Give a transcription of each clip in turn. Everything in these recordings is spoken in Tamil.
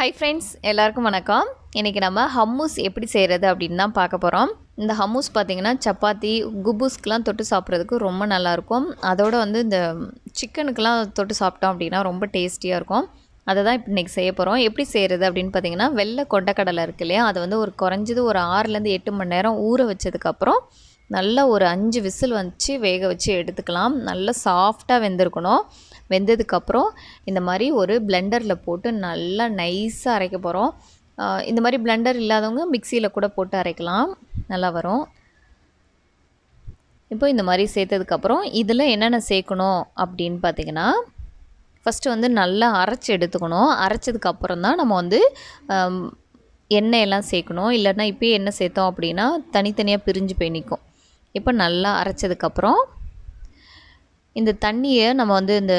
ஹை ஃப்ரெண்ட்ஸ் எல்லாருக்கும் வணக்கம் இன்றைக்கி நம்ம ஹம்மூஸ் எப்படி செய்கிறது அப்படின்னு தான் பார்க்க போகிறோம் இந்த ஹம்மூஸ் பார்த்திங்கன்னா சப்பாத்தி குபூஸ்க்கெலாம் தொட்டு சாப்பிட்றதுக்கு ரொம்ப நல்லாயிருக்கும் அதோடு வந்து இந்த சிக்கனுக்கெலாம் தொட்டு சாப்பிட்டோம் அப்படின்னா ரொம்ப டேஸ்டியாக இருக்கும் அதை தான் இப்போ இன்றைக்கி செய்ய போகிறோம் எப்படி செய்கிறது அப்படின்னு பார்த்திங்கன்னா வெள்ளை கொண்டக்கடலை இருக்கு இல்லையா அதை வந்து ஒரு குறைஞ்சது ஒரு ஆறுலேருந்து எட்டு மணி நேரம் ஊற வச்சதுக்கப்புறம் நல்லா ஒரு அஞ்சு விசில் வந்துச்சு வேக வச்சு எடுத்துக்கலாம் நல்லா சாஃப்டாக வெந்திருக்கணும் வெந்ததுக்கப்புறம் இந்த மாதிரி ஒரு பிளெண்டரில் போட்டு நல்லா நைஸாக அரைக்க போகிறோம் இந்த மாதிரி பிளெண்டர் இல்லாதவங்க மிக்சியில் கூட போட்டு அரைக்கலாம் நல்லா வரும் இப்போ இந்த மாதிரி சேர்த்ததுக்கப்புறம் இதில் என்னென்ன சேர்க்கணும் அப்படின்னு பார்த்திங்கன்னா ஃபஸ்ட்டு வந்து நல்லா அரைச்சி எடுத்துக்கணும் அரைச்சதுக்கப்புறம் தான் நம்ம வந்து எண்ணெய் எல்லாம் சேர்க்கணும் இல்லைன்னா இப்போயே எண்ணெய் சேர்த்தோம் அப்படின்னா தனித்தனியாக பிரிஞ்சு போய் நிற்கும் இப்போ நல்லா அரைச்சதுக்கப்புறம் இந்த தண்ணியை நம்ம வந்து இந்த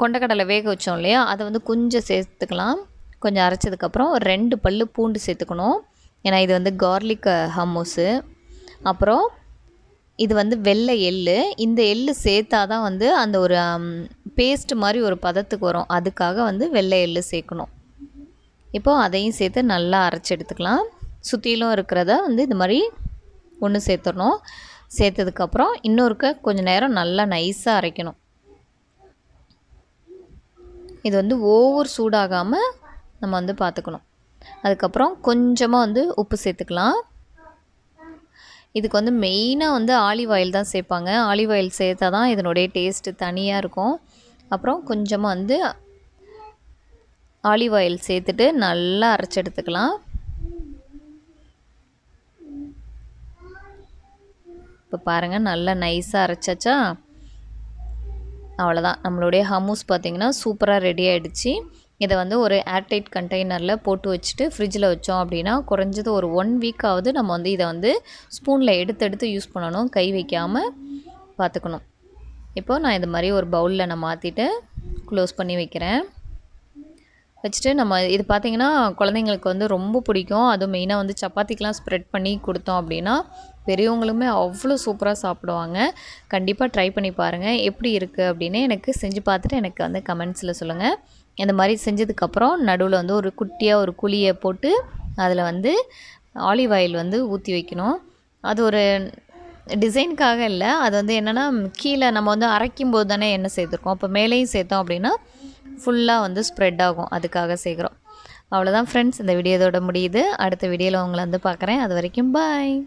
கொண்டக்கடலை வேக வச்சோம் இல்லையா அதை வந்து கொஞ்சம் சேர்த்துக்கலாம் கொஞ்சம் அரைச்சதுக்கப்புறம் ரெண்டு பல் பூண்டு சேர்த்துக்கணும் ஏன்னா இது வந்து கார்லிக் ஹம்மூஸு அப்புறம் இது வந்து வெள்ளை எள் இந்த எள் சேர்த்தா தான் வந்து அந்த ஒரு பேஸ்ட் மாதிரி ஒரு பதத்துக்கு வரும் அதுக்காக வந்து வெள்ளை எள் சேர்க்கணும் இப்போது அதையும் சேர்த்து நல்லா அரைச்சி எடுத்துக்கலாம் சுற்றிலும் இருக்கிறத வந்து இது மாதிரி ஒன்று சேர்த்துடணும் சேர்த்ததுக்கப்புறம் இன்னொருக்க கொஞ்சம் நேரம் நல்லா நைஸாக அரைக்கணும் இது வந்து ஓவர் சூடாகாமல் நம்ம வந்து பார்த்துக்கணும் அதுக்கப்புறம் கொஞ்சமாக வந்து உப்பு சேர்த்துக்கலாம் இதுக்கு வந்து மெயினாக வந்து ஆலிவ் ஆயில் தான் சேர்ப்பாங்க ஆலிவ் ஆயில் சேர்த்தா தான் இதனுடைய டேஸ்ட்டு தனியாக இருக்கும் அப்புறம் கொஞ்சமாக வந்து ஆலிவ் ஆயில் சேர்த்துட்டு நல்லா அரைச்சி எடுத்துக்கலாம் இப்போ பாருங்கள் நல்லா நைஸாக அரைச்சாச்சா அவ்வளோதான் நம்மளுடைய ஹமூஸ் பார்த்திங்கன்னா சூப்பராக ரெடி ஆகிடுச்சு இதை வந்து ஒரு ஏர்டைட் கண்டெய்னரில் போட்டு வச்சுட்டு ஃப்ரிட்ஜில் வச்சோம் அப்படின்னா குறைஞ்சது ஒரு ஒன் வீக்காவது நம்ம வந்து இதை வந்து ஸ்பூனில் எடுத்து எடுத்து யூஸ் பண்ணணும் கை வைக்காமல் பார்த்துக்கணும் இப்போது நான் இது மாதிரி ஒரு பவுலில் நான் மாற்றிட்டு க்ளோஸ் பண்ணி வைக்கிறேன் வச்சுட்டு நம்ம இது பார்த்திங்கன்னா குழந்தைங்களுக்கு வந்து ரொம்ப பிடிக்கும் அதுவும் மெயினாக வந்து சப்பாத்திக்கெலாம் ஸ்ப்ரெட் பண்ணி கொடுத்தோம் அப்படின்னா பெரியவங்களுமே அவ்வளோ சூப்பராக சாப்பிடுவாங்க கண்டிப்பாக ட்ரை பண்ணி பாருங்கள் எப்படி இருக்குது அப்படின்னு எனக்கு செஞ்சு பார்த்துட்டு எனக்கு வந்து கமெண்ட்ஸில் சொல்லுங்கள் இந்த மாதிரி செஞ்சதுக்கப்புறம் நடுவில் வந்து ஒரு குட்டியாக ஒரு குழியை போட்டு அதில் வந்து ஆலிவ் ஆயில் வந்து ஊற்றி வைக்கணும் அது ஒரு டிசைனுக்காக இல்லை அது வந்து என்னென்னா கீழே நம்ம வந்து அரைக்கும் போது தானே எண்ணெய் சேர்த்துருக்கோம் அப்போ மேலேயும் சேர்த்தோம் அப்படின்னா ஃபுல்லாக வந்து ஸ்ப்ரெட் ஆகும் அதுக்காக செய்கிறோம் அவ்வளோதான் ஃப்ரெண்ட்ஸ் இந்த வீடியோ முடியுது அடுத்த வீடியோவில் உங்களை வந்து பார்க்குறேன் அது வரைக்கும் பாய்